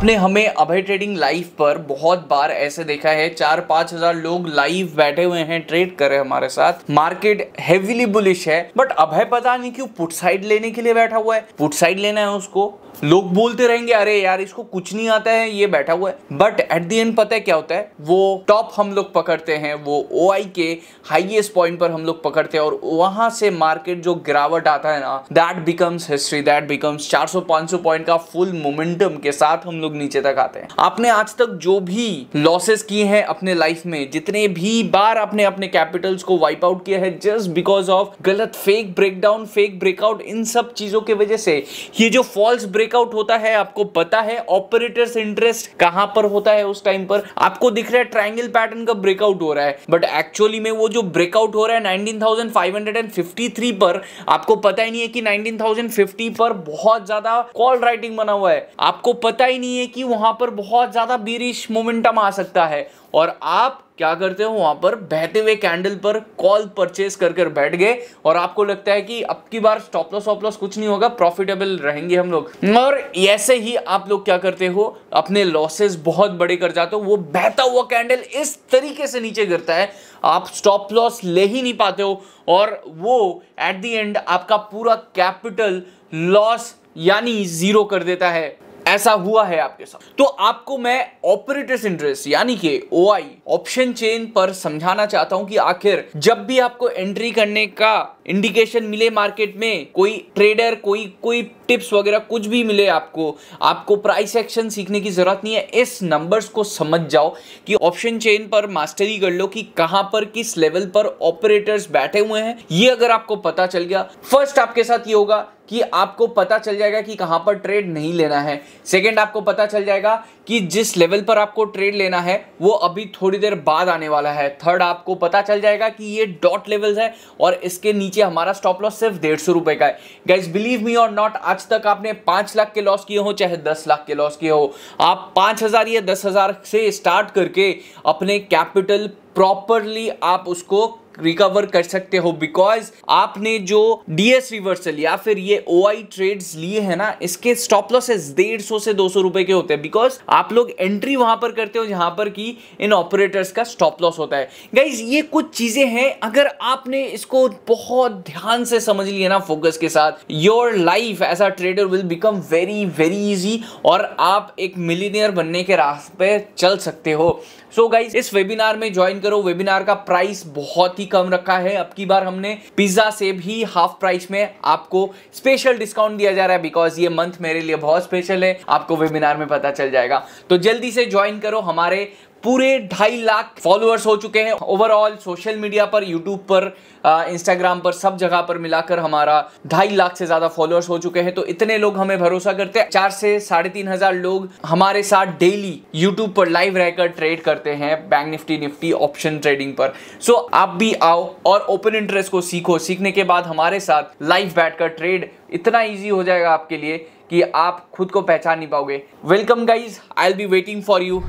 आपने हमें अभय trading live पर बहुत बार ऐसे देखा है चार पांच हजार लोग लाइव बैठे हुए हैं ट्रेड कर रहे हैं हमारे साथ मार्केट हेविली बुलिश है बट अभय पता नहीं क्यों पुट साइड लेने के लिए बैठा हुआ है पुट साइड लेना है उसको लोग बोलते रहेंगे अरे यार इसको कुछ नहीं आता है ये बैठा हुआ है बट एट दी एंड पता है क्या होता है वो टॉप हम लोग पकड़ते हैं वो ओ के हाइएस्ट पॉइंट पर हम लोग पकड़ते हैं और वहां से मार्केट जो गिरावट आता है ना that becomes history that becomes 400-500 point का फुल मोमेंटम के साथ हम लोग नीचे तक आते हैं आपने आज तक जो भी लॉसेस किए हैं अपने लाइफ में जितने भी बार आपने अपने कैपिटल्स को वाइप आउट किया है जस्ट बिकॉज ऑफ गलत फेक ब्रेकडाउन फेक ब्रेकआउट इन सब चीजों की वजह से ये जो फॉल्स ब्रेक ब्रेकआउट होता है आपको पता है ऑपरेटर्स इंटरेस्ट कहां पर होता है उस टाइम पर आपको दिख रहा है ट्राइंगल पैटर्न का ब्रेकआउट हो रहा है बट एक्चुअली में वो जो ब्रेकआउट हो रहा है 19,553 पर आपको पता ही नहीं है कि 19,050 पर बहुत ज्यादा कॉल राइटिंग बना हुआ है आपको पता ही नहीं है कि वहां पर बहुत ज्यादा बीरिश मोमेंटम आ सकता है और आप क्या करते हो वहां पर बहते हुए कैंडल पर कॉल परचेस कर कर बैठ गए और आपको लगता है कि अब की बार स्टॉप लॉस ऑप लॉस कुछ नहीं होगा प्रॉफिटेबल रहेंगे हम लोग और ऐसे ही आप लोग क्या करते हो अपने लॉसेस बहुत बड़े कर जाते हो वो बहता हुआ कैंडल इस तरीके से नीचे गिरता है आप स्टॉप लॉस ले ही नहीं पाते हो और वो एट दी एंड आपका पूरा कैपिटल लॉस यानी जीरो कर देता है ऐसा हुआ है आपके साथ तो आपको मैं ऑपरेटर्स इंटरेस्ट यानी कि ओ ऑप्शन चेन पर समझाना चाहता हूं कि आखिर जब भी आपको एंट्री करने का इंडिकेशन मिले मार्केट में कोई ट्रेडर कोई कोई टिप्स वगैरह कुछ भी मिले आपको आपको प्राइस एक्शन सीखने की जरूरत नहीं है इस नंबर्स को समझ जाओ कि ऑप्शन चेन पर मास्टरी कर लो कि कहां पर किस लेवल पर ऑपरेटर्स बैठे हुए हैं ये अगर आपको पता चल गया फर्स्ट आपके साथ ये होगा कि आपको पता चल जाएगा कि कहां पर ट्रेड नहीं लेना है सेकेंड आपको पता चल जाएगा कि जिस लेवल पर आपको ट्रेड लेना है वो अभी थोड़ी देर बाद आने वाला है थर्ड आपको पता चल जाएगा कि ये डॉट लेवल्स है और इसके नीचे हमारा स्टॉप लॉस सिर्फ डेढ़ सौ रुपए का है गैस बिलीव मी और नॉट आज तक आपने पांच लाख के लॉस किए हो चाहे दस लाख के लॉस किए हो आप पांच हज़ार या दस हज़ार से स्टार्ट करके अपने कैपिटल प्रॉपरली आप उसको रिकवर कर सकते हो बिकॉज आपने जो डीएस रिवर्सल या फिर ये ओ आई ट्रेड्स लिए है ना इसके स्टॉप लॉसेस डेढ़ सौ से दो सौ रुपए के होते हैं बिकॉज आप लोग एंट्री वहां पर करते हो जहां पर कि इन ऑपरेटर्स का स्टॉप लॉस होता है गाइज ये कुछ चीजें हैं अगर आपने इसको बहुत ध्यान से समझ लिया ना फोकस के साथ your life as a trader will become very very easy और आप एक मिलीनियर बनने के रास्ते चल सकते हो सो so गाइज इस वेबिनार में ज्वाइन करो वेबिनार का प्राइस बहुत ही कम रखा है अब की बार हमने पिज्जा से भी हाफ प्राइस में आपको स्पेशल डिस्काउंट दिया जा रहा है बिकॉज ये मंथ मेरे लिए बहुत स्पेशल है आपको वेबिनार में पता चल जाएगा तो जल्दी से ज्वाइन करो हमारे पूरे ढाई लाख फॉलोअर्स हो चुके हैं ओवरऑल सोशल मीडिया पर यूट्यूब पर इंस्टाग्राम पर सब जगह पर मिलाकर हमारा ढाई लाख से ज़्यादा फॉलोअर्स हो चुके हैं तो इतने लोग हमें भरोसा करते हैं चार से साढ़े तीन हज़ार लोग हमारे साथ डेली यूट्यूब पर लाइव रहकर ट्रेड करते हैं bank Nifty Nifty option trading पर सो so, आप भी आओ और ओपन इंटरेस्ट को सीखो सीखने के बाद हमारे साथ लाइव बैठकर ट्रेड इतना ईजी हो जाएगा आपके लिए कि आप खुद को पहचान नहीं पाओगे welcome guys I'll be waiting for you